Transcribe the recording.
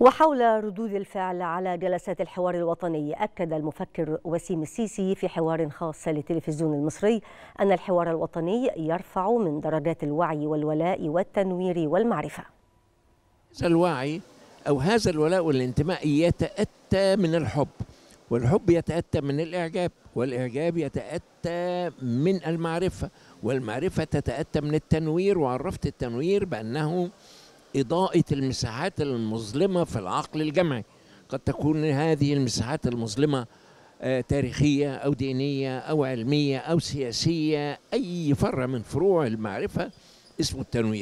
وحول ردود الفعل على جلسات الحوار الوطني أكد المفكر وسيم السيسي في حوار خاص للتلفزيون المصري أن الحوار الوطني يرفع من درجات الوعي والولاء والتنوير والمعرفة هذا الوعي أو هذا الولاء والانتماء يتأتى من الحب والحب يتأتى من الإعجاب والإعجاب يتأتى من المعرفة والمعرفة تتأتى من التنوير وعرفت التنوير بأنه إضاءة المساحات المظلمة في العقل الجمعي قد تكون هذه المساحات المظلمة آه، تاريخية أو دينية أو علمية أو سياسية أي فرع من فروع المعرفة اسمه التنوير